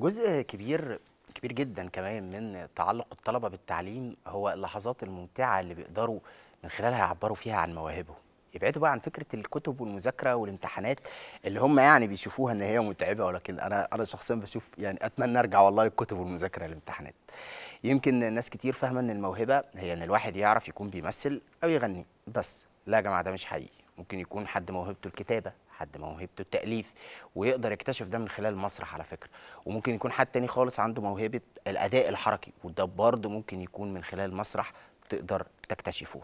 جزء كبير كبير جدا كمان من تعلق الطلبة بالتعليم هو اللحظات الممتعة اللي بيقدروا من خلالها يعبروا فيها عن مواهبهم يبعدوا بقى عن فكرة الكتب والمذاكرة والامتحانات اللي هم يعني بيشوفوها ان هي متعبة ولكن انا انا شخصيا بشوف يعني اتمنى ارجع والله الكتب والمذاكرة والامتحانات يمكن ناس كتير فاهمة ان الموهبة هي ان الواحد يعرف يكون بيمثل او يغني بس لا يا جماعة ده مش حقيقي ممكن يكون حد موهبته الكتابة حد موهبته التاليف ويقدر يكتشف ده من خلال المسرح على فكره وممكن يكون حد تاني خالص عنده موهبه الاداء الحركي وده برضه ممكن يكون من خلال المسرح تقدر تكتشفه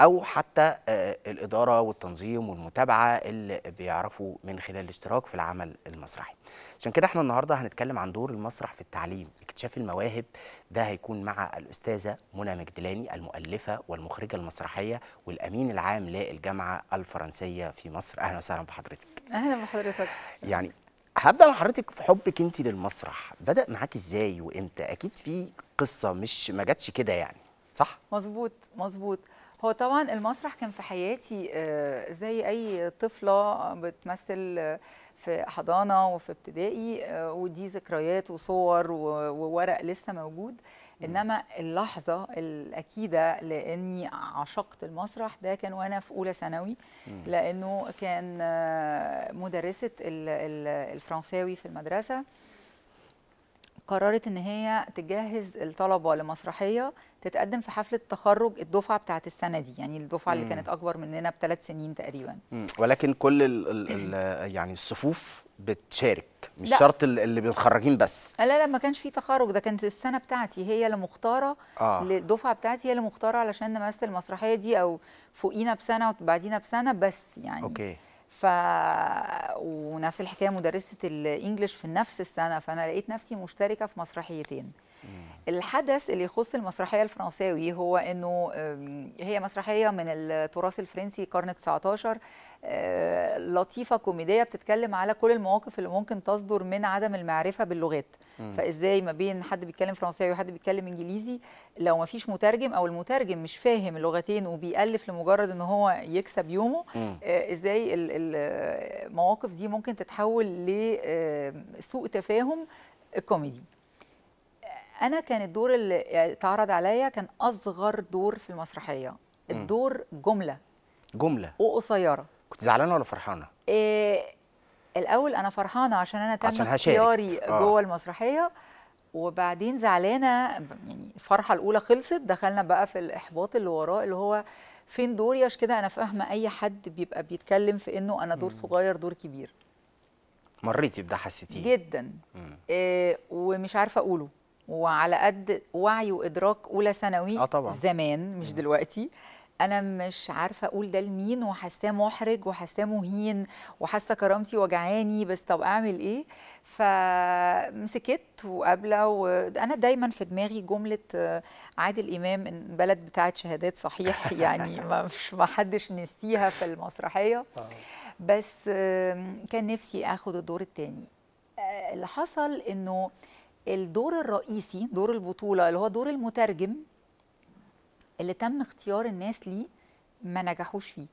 او حتى آه، الاداره والتنظيم والمتابعه اللي بيعرفوا من خلال الاشتراك في العمل المسرحي عشان كده احنا النهارده هنتكلم عن دور المسرح في التعليم اكتشاف المواهب ده هيكون مع الاستاذه منى مجدلاني المؤلفه والمخرجه المسرحيه والامين العام للجامعه الفرنسيه في مصر اهلا وسهلا بحضرتك اهلا بحضرتك يعني هبدا مع حضرتك في حبك انت للمسرح بدا معاك ازاي وامتى اكيد في قصه مش ما جاتش كده يعني صح مظبوط مظبوط هو طبعا المسرح كان في حياتي آه، زي اي طفله بتمثل في حضانه وفي ابتدائي آه، ودي ذكريات وصور وورق لسه موجود انما اللحظه الاكيده لاني عشقت المسرح ده كان وانا في اولى ثانوي لانه كان آه، مدرسه الفرنساوي في المدرسه قررت ان هي تجهز الطلبه لمسرحيه تتقدم في حفله تخرج الدفعه بتاعه السنه دي يعني الدفعه اللي كانت اكبر مننا بثلاث سنين تقريبا مم. ولكن كل ال ال الـ يعني الصفوف بتشارك مش لا. شرط اللي متخرجين بس لا لا ما كانش في تخرج ده كانت السنه بتاعتي هي اللي مختاره آه. الدفعه بتاعتي هي اللي مختاره علشان نمثل المسرحيه دي او فوقينا بسنه وبعدينا بسنه بس يعني اوكي ف ونفس الحكايه مدرسه الانجليش في نفس السنه فانا لقيت نفسي مشتركه في مسرحيتين الحدث اللي يخص المسرحيه الفرنساوي هو انه هي مسرحيه من التراث الفرنسي قرن 19 آه، لطيفه كوميديه بتتكلم على كل المواقف اللي ممكن تصدر من عدم المعرفه باللغات فازاي ما بين حد بيتكلم فرنساوي وحد بيتكلم انجليزي لو ما فيش مترجم او المترجم مش فاهم اللغتين وبيالف لمجرد ان هو يكسب يومه آه، ازاي آه، المواقف دي ممكن تتحول لسوء تفاهم الكوميدي انا كان الدور اللي اتعرض عليا كان اصغر دور في المسرحيه الدور جمله جمله وقصيره كنت زعلانه ولا فرحانه إيه الاول انا فرحانه عشان انا تم اختياري آه. جوه المسرحيه وبعدين زعلانه يعني الفرحه الاولى خلصت دخلنا بقى في الاحباط اللي وراه اللي هو فين دوري عشان كده انا فاهمه اي حد بيبقى بيتكلم في انه انا دور صغير دور كبير مريتي بده حسيتيه جدا إيه ومش عارفه اقوله وعلى قد وعي وادراك اولى ثانوي آه طبعا. زمان مش دلوقتي انا مش عارفه اقول ده لمين وحاساه محرج وحاساه مهين وحاسه كرامتي وجعاني بس طب اعمل ايه فمسكت وقابله وانا دايما في دماغي جمله آه، عادل امام ان بلد بتاعه شهادات صحيح يعني مش ما حدش نسيها في المسرحيه آه. بس كان نفسي اخد الدور الثاني آه، اللي حصل انه الدور الرئيسي دور البطوله اللي هو دور المترجم اللي تم اختيار الناس ليه ما نجحوش فيه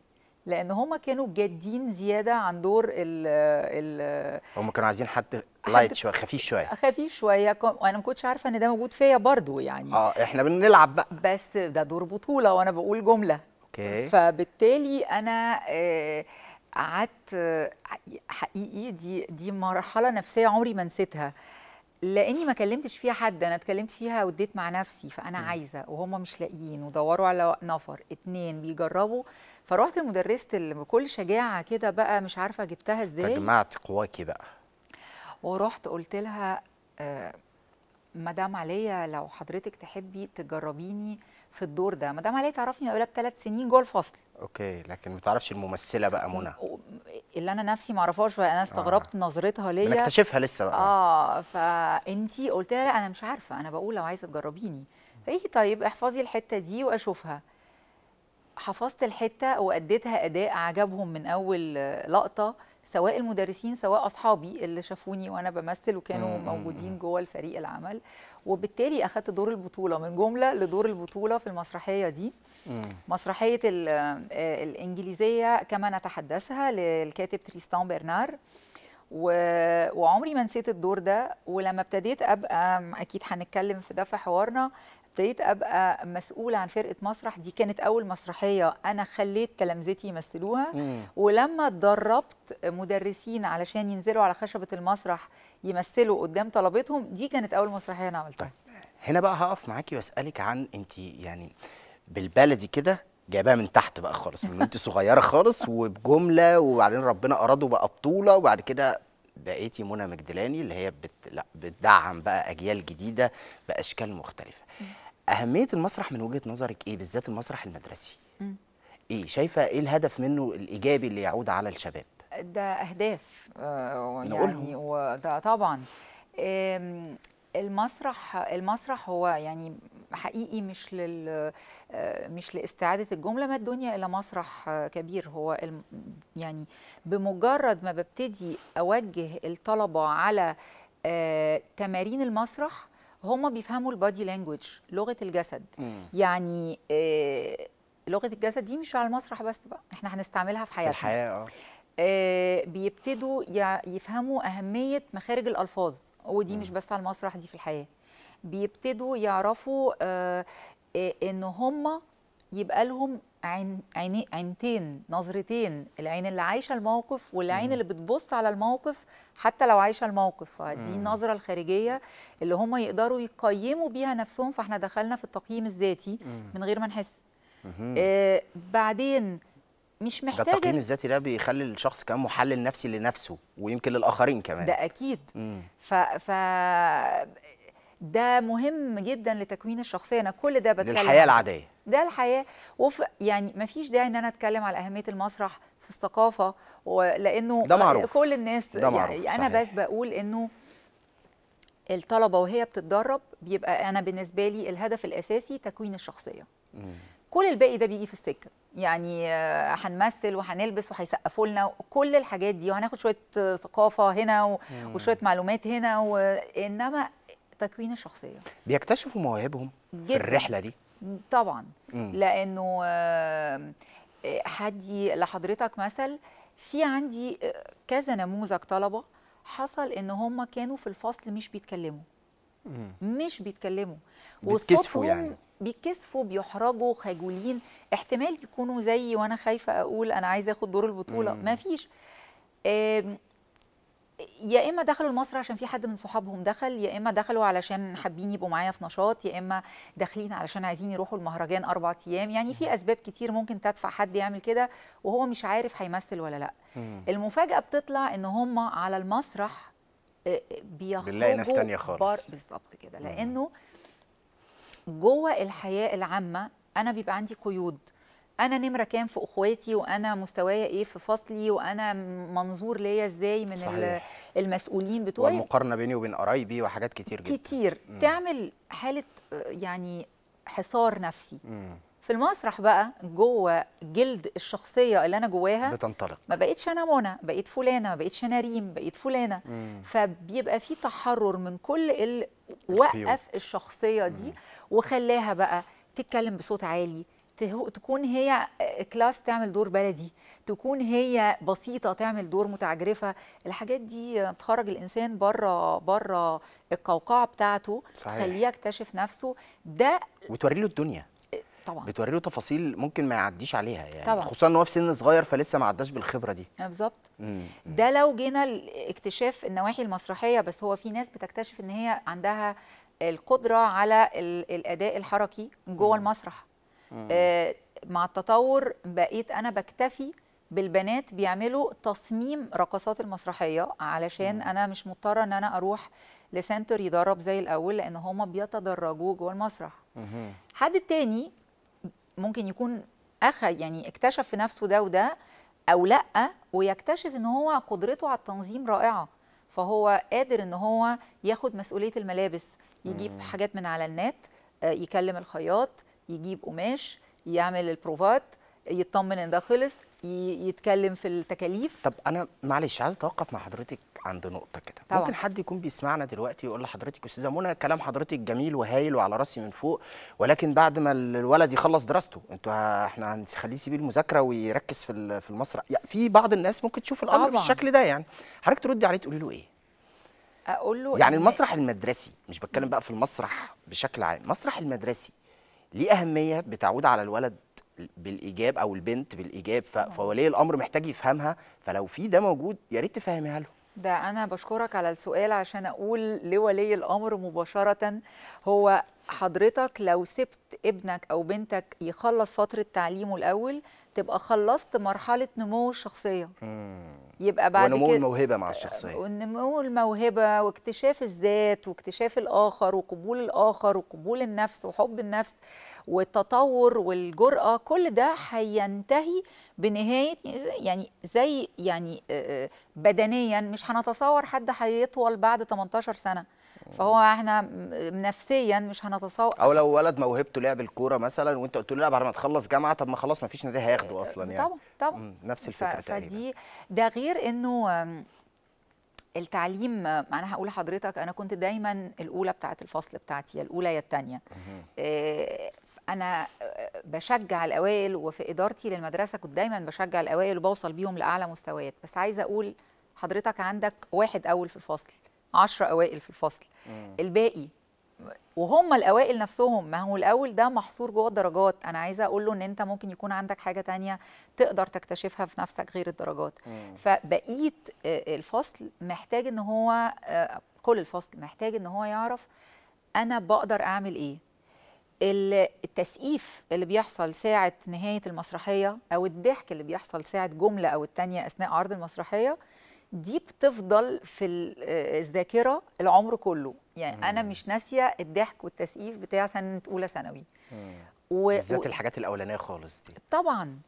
لان هم كانوا جادين زياده عن دور ال ال هم كانوا عايزين حد لايت شويه خفيف شويه خفيف شويه وانا ما كنتش عارفه ان ده موجود فيا برضو يعني اه احنا بنلعب بقى بس ده دور بطوله وانا بقول جمله اوكي فبالتالي انا آه، قعدت آه، حقيقي دي دي مرحله نفسيه عمري ما نسيتها لاني ما كلمتش فيها حد انا اتكلمت فيها وديت مع نفسي فانا م. عايزه وهم مش لاقيين ودوروا على نفر اتنين بيجربوا فروحت لمدرسه اللي بكل شجاعه كده بقى مش عارفه جبتها ازاي فجمعت قواكي بقى ورحت قلت لها آه مدام عليا لو حضرتك تحبي تجربيني في الدور ده ما دام علي تعرفني قبلها بثلاث سنين جوه الفصل اوكي لكن ما تعرفش الممثله بقى منى اللي انا نفسي ما اعرفهاش فانا استغربت آه. نظرتها ليا اكتشفها لسه بقى اه فانت قلت لها لا انا مش عارفه انا بقول لو عايزه تجربيني فايه طيب احفظي الحته دي واشوفها حفظت الحته واديتها اداء عجبهم من اول لقطه سواء المدرسين سواء اصحابي اللي شافوني وانا بمثل وكانوا مم. موجودين جوه الفريق العمل وبالتالي اخذت دور البطوله من جمله لدور البطوله في المسرحيه دي مم. مسرحيه آه، الانجليزيه كما نتحدثها للكاتب تريستان برنار و... وعمري ما نسيت الدور ده ولما ابتديت ابقى اكيد هنتكلم في ده في حوارنا ابتديت ابقى مسؤوله عن فرقه مسرح دي كانت اول مسرحيه انا خليت تلامذتي يمثلوها ولما اتدربت مدرسين علشان ينزلوا على خشبه المسرح يمثلوا قدام طلبتهم دي كانت اول مسرحيه انا عملتها طيب. هنا بقى هقف معاكي واسالك عن انت يعني بالبلدي كده جايباها من تحت بقى خالص من وانت صغيره خالص وبجمله وبعدين ربنا اراده بقى بطوله وبعد كده بقيتي منى مجدلاني اللي هي بت... لا بتدعم بقى اجيال جديده باشكال مختلفه اهميه المسرح من وجهه نظرك ايه بالذات المسرح المدرسي ايه شايفه ايه الهدف منه الايجابي اللي يعود على الشباب ده اهداف آه يعني وده طبعا المسرح المسرح هو يعني حقيقي مش لل آه، مش لاستعاده الجمله ما الدنيا الا مسرح كبير هو يعني بمجرد ما ببتدي اوجه الطلبه على آه، تمارين المسرح هم بيفهموا البادي لانجوج لغه الجسد مم. يعني آه لغه الجسد دي مش على المسرح بس بقى احنا هنستعملها في حياتنا في الحياه اه, آه، بيبتدوا يفهموا اهميه مخارج الالفاظ ودي مم. مش بس على المسرح دي في الحياه بيبتدوا يعرفوا آه آه ان هم يبقى لهم عين عينتين نظرتين العين اللي عايشه الموقف والعين اللي بتبص على الموقف حتى لو عايشه الموقف فدي النظره الخارجيه اللي هم يقدروا يقيموا بيها نفسهم فاحنا دخلنا في التقييم الذاتي من غير ما نحس آه بعدين مش محتاج التقييم الذاتي ده بيخلي الشخص كمان محلل نفسي لنفسه ويمكن للاخرين كمان ده اكيد ف, ف... ده مهم جدا لتكوين الشخصيه انا كل ده بتكلم للحياه العاديه ده الحياه وف يعني ما فيش داعي ان انا اتكلم على اهميه المسرح في الثقافه لانه ده معروف. آه، كل الناس ده معروف. يعني صحيح. انا بس بقول انه الطلبه وهي بتتدرب بيبقى انا بالنسبه لي الهدف الاساسي تكوين الشخصيه م. كل الباقي ده بيجي في السكه يعني آه، هنمثل وهنلبس وهيسقفوا لنا كل الحاجات دي وهناخد شويه ثقافه هنا وشويه معلومات هنا وانما تكوين الشخصيه بيكتشفوا مواهبهم في الرحله دي طبعا لانه هدي آه، لحضرتك مثل في عندي آه، كذا نموذج طلبه حصل ان هم كانوا في الفصل مش بيتكلموا مش بيتكلموا بيتكسفوا يعني بيكسفوا بيحرجوا خجولين احتمال يكونوا زيي وانا خايفه اقول انا عايزه اخد دور البطوله مفيش يا اما دخلوا المسرح عشان في حد من صحابهم دخل يا اما دخلوا علشان حابين يبقوا معايا في نشاط يا اما داخلين علشان عايزين يروحوا المهرجان اربع ايام يعني في اسباب كتير ممكن تدفع حد يعمل كده وهو مش عارف هيمثل ولا لا المفاجاه بتطلع ان هم على المسرح آه، بيخرجوا بنلاقي ناس تانية خالص بالظبط كده لانه جوه الحياه العامه انا بيبقى عندي قيود انا نمره كام في اخواتي وانا مستوايا ايه في فصلي وانا منظور ليا ازاي من صحيح. المسؤولين بتوعي والمقارنه بيني وبين قرايبي وحاجات كتير جدا كتير مم. تعمل حاله آه، يعني حصار نفسي مم. في المسرح بقى جوه جلد الشخصيه اللي انا جواها بتنطلق ما بقتش انا منى بقيت فلانه ما بقتش انا ريم بقيت فلانه مم. فبيبقى في تحرر من كل اللي وقف الشخصيه دي مم. وخلاها بقى تتكلم بصوت عالي تكون هي كلاس آه، تعمل دور بلدي تكون هي بسيطه تعمل دور متعجرفه الحاجات دي بتخرج الانسان بره بره القوقعه بتاعته تخليه يكتشف نفسه ده وتوري له الدنيا آه، طبعا بتوري له تفاصيل ممكن ما يعديش عليها يعني طبعا. خصوصا ان هو في سن صغير فلسه ما عداش بالخبره دي آه، بالظبط ده لو جينا لاكتشاف النواحي المسرحيه بس هو في ناس بتكتشف ان هي عندها القدره على الاداء الحركي جوه المسرح آه، مع التطور بقيت انا بكتفي بالبنات بيعملوا تصميم رقصات المسرحيه علشان مم. انا مش مضطره ان انا اروح لسنتر يدرب زي الاول لان هما بيتدرجوا جوه المسرح مم. حد تاني ممكن يكون اخذ يعني اكتشف في نفسه ده وده او لا ويكتشف ان هو قدرته على التنظيم رائعه فهو قادر ان هو ياخد مسؤوليه الملابس يجيب مم. حاجات من على النت آه، يكلم الخياط يجيب قماش يعمل البروفات يطمن ان ده خلص يتكلم في التكاليف طب انا معلش عايز اتوقف مع حضرتك عند نقطه كده طبعا. ممكن حد يكون بيسمعنا دلوقتي ويقول لحضرتك استاذه منى كلام حضرتك جميل وهايل وعلى راسي من فوق ولكن بعد ما الولد يخلص دراسته انتوا احنا هنخليه يسيب المذاكره ويركز في في المسرح يعني في بعض الناس ممكن تشوف الامر بالشكل ده يعني حضرتك تردي عليه تقولي له ايه اقول له يعني إيه؟ المسرح المدرسي مش بتكلم بقى في المسرح بشكل عام المسرح المدرسي ليه اهميه بتعود على الولد بالايجاب او البنت بالايجاب فولي اه. الامر محتاج يفهمها فلو في ده موجود يا ريت تفهمها له ده أنا بشكرك على السؤال عشان أقول لولي الأمر مباشرة هو حضرتك لو سبت ابنك او بنتك يخلص فتره تعليمه الاول تبقى خلصت مرحله نمو الشخصيه مم. يبقى بعد ونمو كده الموهبه مع الشخصيه آه، ونمو الموهبه واكتشاف الذات واكتشاف الاخر وقبول الاخر وقبول النفس وحب النفس والتطور والجراه كل ده هينتهي بنهايه يعني زي يعني آه، آه، بدنيا مش هنتصور حد هيطول بعد 18 سنه فهو احنا نفسيا مش هن نتصور او لو ولد موهبته لعب الكوره مثلا وانت قلت له لا بعد ما تخلص جامعه طب ما خلاص ما فيش نادي هياخده اصلا يعني طبعا طبعا نفس الفكره تقريبا فدي ده غير انه التعليم انا هقول لحضرتك انا كنت دايما الاولى بتاعه الفصل بتاعتي الاولى يا الثانيه آه، انا آه، بشجع الاوائل وفي ادارتي للمدرسه كنت دايما بشجع الاوائل وبوصل بيهم لاعلى مستويات بس عايزه اقول حضرتك عندك واحد اول في الفصل عشرة اوائل في الفصل الباقي وهم الاوائل نفسهم ما هو الاول ده محصور جوه الدرجات انا عايزه اقول له ان انت ممكن يكون عندك حاجه تانية تقدر تكتشفها في نفسك غير الدرجات مم. فبقيت آه، الفصل محتاج ان هو آه، كل الفصل محتاج ان هو يعرف انا بقدر اعمل ايه التسقيف اللي بيحصل ساعة نهاية المسرحية أو الضحك اللي بيحصل ساعة جملة أو التانية أثناء عرض المسرحية دي بتفضل في آه، الذاكره العمر كله يعني مم. انا مش ناسيه الضحك والتسقيف بتاع سنه اولى ثانوي و... بالذات و... الحاجات الاولانيه خالص دي طبعا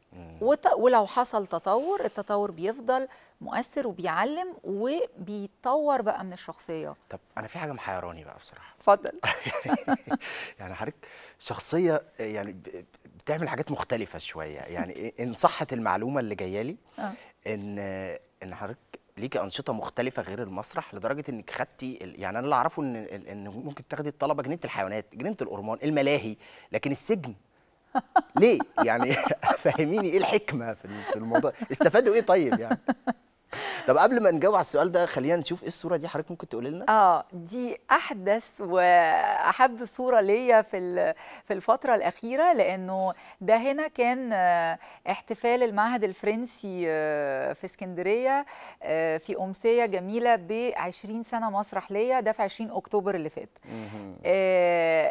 وت... ولو حصل تطور التطور بيفضل مؤثر وبيعلم وبيتطور بقى من الشخصيه طب انا في حاجه محيراني بقى بصراحه اتفضل يعني حضرتك شخصيه يعني بتعمل حاجات مختلفه شويه يعني ان صحت المعلومه اللي جايه لي آه. ان ان حضرتك ليكي انشطه مختلفه غير المسرح لدرجه انك خدتي يعني انا اللي اعرفه ان ان ممكن تاخدي الطلبه جنينه الحيوانات جنينه الأورمان الملاهي لكن السجن ليه يعني فهميني ايه الحكمه في الموضوع استفادوا ايه طيب يعني طب قبل ما نجاوب على السؤال ده خلينا نشوف ايه الصوره دي حضرتك ممكن تقولي لنا اه دي احدث واحب صوره ليا في في الفتره الاخيره لانه ده هنا كان آه، احتفال المعهد الفرنسي آه، في اسكندريه آه، في امسيه جميله ب 20 سنه مسرح ليا ده في 20 اكتوبر اللي فات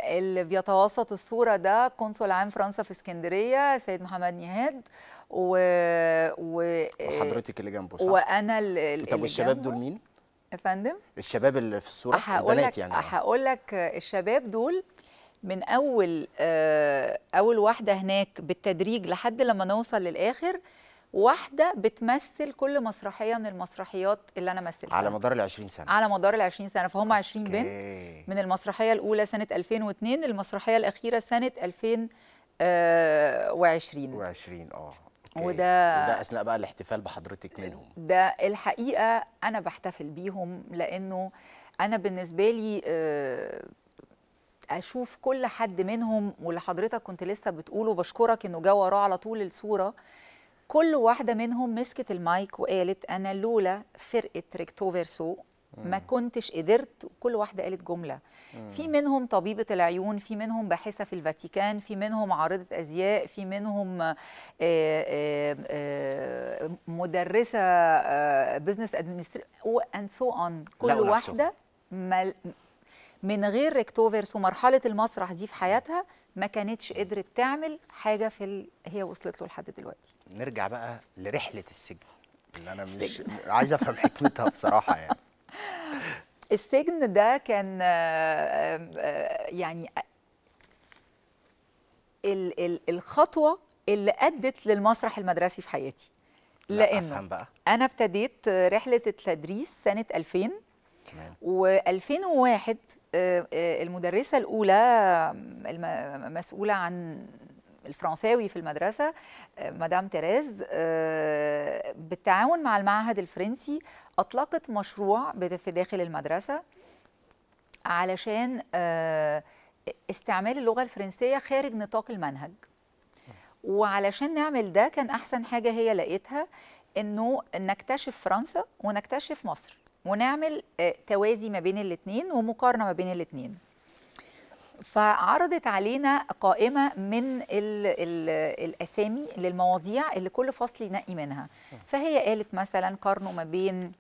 اللي بيتوسط الصوره ده قنصل عام فرنسا في اسكندريه سيد محمد نهاد و, و... وحضرتك آه، اللي جنبه صح؟ وانا اللي طب والشباب دول مين؟ يا فندم الشباب اللي في الصوره البنات يعني هقول لك الشباب دول من اول آه، اول واحده هناك بالتدريج لحد لما نوصل للاخر واحده بتمثل كل مسرحيه من المسرحيات اللي انا مثلتها على مدار ال 20 سنه على مدار ال 20 سنه فهم 20 بنت من المسرحيه الاولى سنه 2002 المسرحيه الاخيره سنه 2020 2020 اه, آه. أوكي. وده وده اثناء بقى الاحتفال بحضرتك منهم ده الحقيقه انا بحتفل بيهم لانه انا بالنسبه لي آه، اشوف كل حد منهم واللي حضرتك كنت لسه بتقوله بشكرك انه جا وراه على طول الصوره كل واحده منهم مسكت المايك وقالت انا لولا فرقه ريكتو فيرسو ما كنتش قدرت كل واحده قالت جمله في منهم طبيبه العيون في منهم باحثه في الفاتيكان في منهم عارضه ازياء في منهم آآ آه، آآ آه، آه، مدرسه بزنس ادمنستر وان سو اون كل واحده من غير ريكتوفرس ومرحله المسرح دي في حياتها ما كانتش قدرت تعمل حاجه في ال... هي وصلت له لحد دلوقتي نرجع بقى لرحله السجن اللي انا مش عايز افهم حكمتها بصراحه يعني السجن ده كان آه، آه، يعني آه، الخطوه اللي ادت للمسرح المدرسي في حياتي لانه بقى. انا ابتديت رحله التدريس سنه 2000 و2001 المدرسه الاولى المسؤوله عن الفرنساوي في المدرسة آه، مدام تيريز آه، بالتعاون مع المعهد الفرنسي أطلقت مشروع في داخل المدرسة علشان آه، استعمال اللغة الفرنسية خارج نطاق المنهج وعلشان نعمل ده كان أحسن حاجة هي لقيتها إنه نكتشف فرنسا ونكتشف مصر ونعمل توازي ما بين الاثنين ومقارنة ما بين الاثنين فعرضت علينا قائمه من الـ الـ الاسامي للمواضيع اللي كل فصل ينقي منها اه. فهي قالت مثلا قارنوا ما بين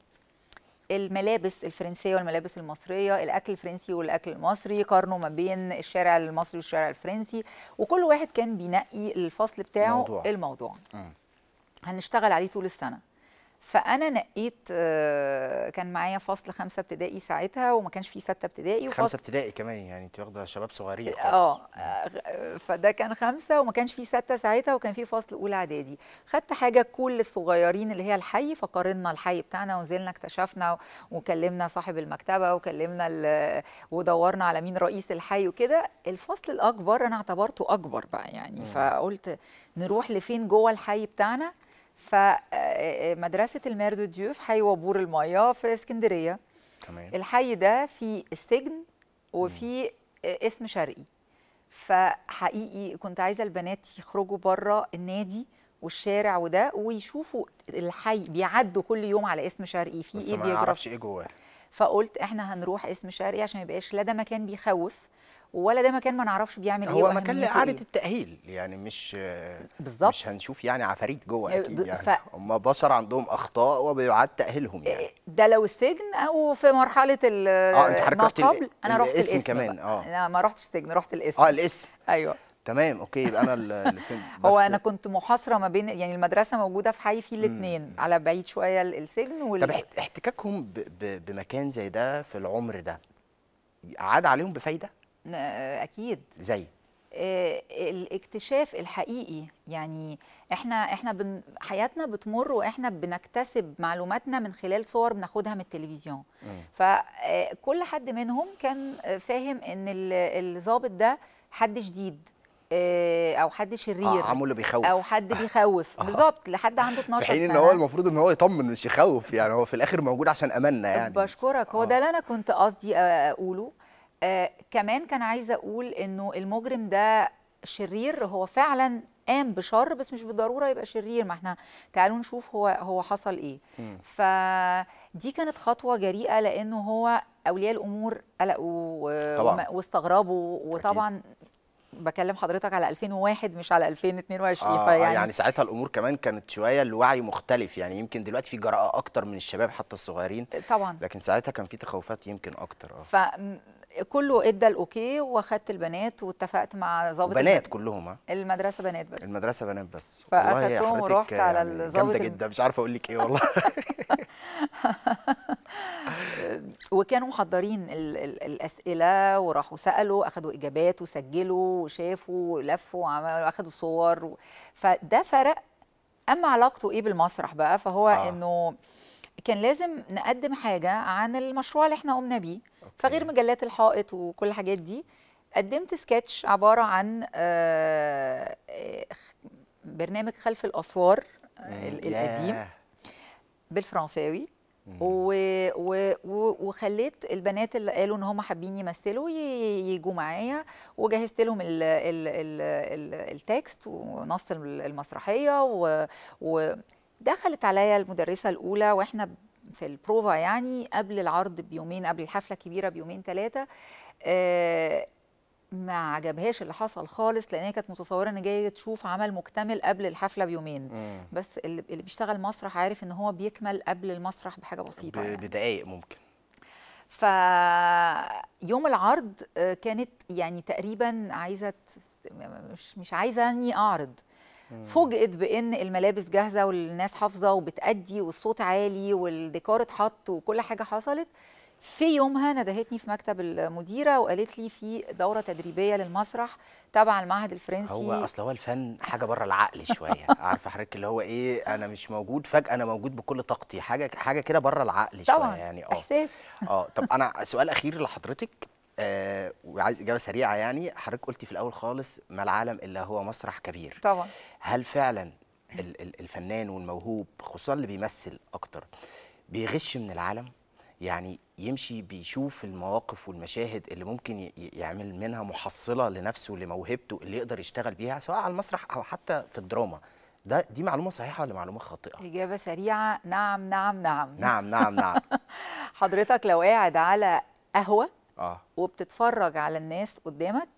الملابس الفرنسيه والملابس المصريه الاكل الفرنسي والاكل المصري قارنوا ما بين الشارع المصري والشارع الفرنسي وكل واحد كان بينقي الفصل بتاعه الموضوع, الموضوع. اه. هنشتغل عليه طول السنه فانا نقيت آه، كان معايا فصل خمسه ابتدائي ساعتها وما كانش فيه سته ابتدائي وفصل خمسه ابتدائي كمان يعني انت واخده شباب صغيرين اه, آه، فده كان خمسه وما كانش فيه سته ساعتها وكان فيه فصل اولى اعدادي خدت حاجه كل الصغيرين اللي هي الحي فقارنا الحي بتاعنا ونزلنا اكتشفنا وكلمنا صاحب المكتبه وكلمنا ودورنا على مين رئيس الحي وكده الفصل الاكبر انا اعتبرته اكبر بقى يعني فقلت نروح لفين جوه الحي بتاعنا فمدرسه آه، آه، الميردو ديو في حي وابور الميه في اسكندريه تمام الحي ده في السجن وفي آه، اسم شرقي فحقيقي كنت عايزه البنات يخرجوا بره النادي والشارع وده ويشوفوا الحي بيعدوا كل يوم على اسم شرقي في ايه بيجرى ما اعرفش ايه جواه فقلت احنا هنروح اسم شرقي عشان ما يبقاش لا ده مكان بيخوف ولا ده مكان ما نعرفش بيعمل هو ايه هو مكان لاعاده إيه؟ التاهيل يعني مش بالظبط مش هنشوف يعني عفاريت جوه آه، اكيد يعني ف... هم بشر عندهم اخطاء وبيعاد تاهيلهم يعني آه، ده لو السجن او في مرحله ال اه انت حضرتك رحت ال... انا رحت الاسم, الاسم كمان اه انا ما رحتش سجن رحت الاسم اه الاسم ايوه تمام اوكي يبقى انا اللي فين هو انا كنت محاصره ما بين يعني المدرسه موجوده في حي فيه الاثنين على بعيد شويه السجن وال طب احتكاكهم ب... ب... بمكان زي ده في العمر ده عاد عليهم بفايده آه، اكيد زي آه، الاكتشاف الحقيقي يعني احنا احنا بن حياتنا بتمر واحنا بنكتسب معلوماتنا من خلال صور بناخدها من التلفزيون م. فكل آه، حد منهم كان فاهم ان الظابط ده حد شديد او حد شرير آه عمو اللي بيخوف او حد بيخوف آه. بالظبط لحد عنده 12 سنه في حين ان هو المفروض ان هو يطمن مش يخوف يعني هو في الاخر موجود عشان امننا يعني بشكرك هو آه. ده اللي انا كنت قصدي اقوله آه كمان كان عايزه اقول انه المجرم ده شرير هو فعلا قام بشر بس مش بالضروره يبقى شرير ما احنا تعالوا نشوف هو هو حصل ايه فدي كانت خطوه جريئه لانه هو اولياء الامور قلقوا واستغربوا وطبعا بكلم حضرتك على 2001 مش على 2022 آه فيعني آه، يعني ساعتها الامور كمان كانت شويه الوعي مختلف يعني يمكن دلوقتي في جراءه اكتر من الشباب حتى الصغيرين طبعا لكن ساعتها كان في تخوفات يمكن اكتر اه كله ادى الاوكي واخدت البنات واتفقت مع ظابط بنات كلهم آه. المدرسه بنات بس المدرسه بنات بس فاخدتهم ورحت على الظابط يعني جامده جدا مش عارفه اقول لك ايه والله وكانوا محضرين ال ال الاسئله وراحوا سالوا اخدوا اجابات وسجلوا وشافوا ولفوا وعملوا اخدوا صور فده فرق اما علاقته ايه بالمسرح بقى فهو آه. انه كان لازم نقدم حاجه عن المشروع اللي احنا قمنا بيه فغير مجلات الحائط وكل الحاجات دي قدمت سكتش عباره عن آه، آه، برنامج خلف الاسوار آه، القديم بالفرنساوي و... و... وخليت البنات اللي قالوا ان هم حابين يمثلوا يجوا معايا وجهزت لهم ال... ال... ال... التكست ونص المسرحيه و... و... دخلت عليا المدرسه الاولى واحنا في البروفا يعني قبل العرض بيومين قبل الحفله الكبيره بيومين ثلاثه آه، ما عجبهاش اللي حصل خالص لان هي كانت متصوره ان جايه تشوف عمل مكتمل قبل الحفله بيومين مم. بس اللي بيشتغل مسرح عارف ان هو بيكمل قبل المسرح بحاجه بسيطه يعني. بدقائق ممكن يوم العرض آه، كانت يعني تقريبا عايزه مش مش عايزه اني اعرض فوجئت بان الملابس جاهزه والناس حافظه وبتأدي والصوت عالي والديكور اتحط وكل حاجه حصلت في يومها ندهتني في مكتب المديره وقالت لي في دوره تدريبيه للمسرح تبع المعهد الفرنسي هو اصل هو الفن حاجه بره العقل شويه عارفه حضرتك اللي هو ايه انا مش موجود فجاه انا موجود بكل طاقتي حاجه حاجه كده بره العقل طبعا شويه يعني اه احساس اه طب انا سؤال اخير لحضرتك آه وعايز اجابه سريعه يعني حضرتك قلتي في الاول خالص ما العالم الا هو مسرح كبير طبعا هل فعلا الفنان والموهوب خصوصا اللي بيمثل اكتر بيغش من العالم يعني يمشي بيشوف المواقف والمشاهد اللي ممكن يعمل منها محصله لنفسه لموهبته اللي يقدر يشتغل بيها سواء على المسرح او حتى في الدراما ده دي معلومه صحيحه ولا معلومه خاطئه اجابه سريعه نعم نعم نعم نعم نعم نعم حضرتك لو قاعد على قهوه اه وبتتفرج على الناس قدامك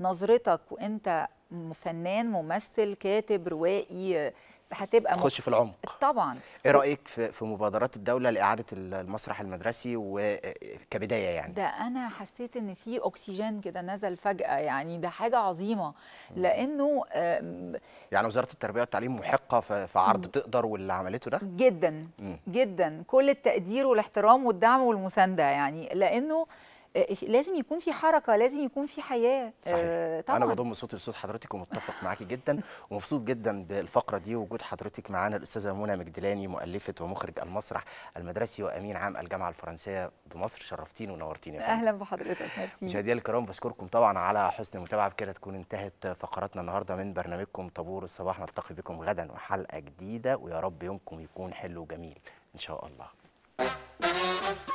نظرتك وانت فنان ممثل كاتب روائي هتبقى تخش في العمق طبعا ايه رايك في في مبادرات الدوله لاعاده المسرح المدرسي وكبدايه يعني ده انا حسيت ان في اكسجين كده نزل فجاه يعني ده حاجه عظيمه لانه يعني وزاره التربيه والتعليم محقه في عرض تقدر واللي عملته ده جدا جدا كل التقدير والاحترام والدعم والمسانده يعني لانه آه، إيه، لازم يكون في حركه لازم يكون في حياه صحيح. آه، طبعا انا بضم صوتي لصوت حضرتك ومتفق معاكي جدا ومبسوط جدا بالفقره دي وجود حضرتك معانا الاستاذه منى مجدلاني مؤلفه ومخرج المسرح المدرسي وامين عام الجامعه الفرنسيه بمصر شرفتيني ونورتيني اهلا بحضرتك ميرسي مشاهدينا الكرام بشكركم طبعا على حسن المتابعه بكده تكون انتهت فقراتنا النهارده من برنامجكم طابور الصباح نلتقي بكم غدا وحلقه جديده ويا رب يومكم يكون حلو وجميل ان شاء الله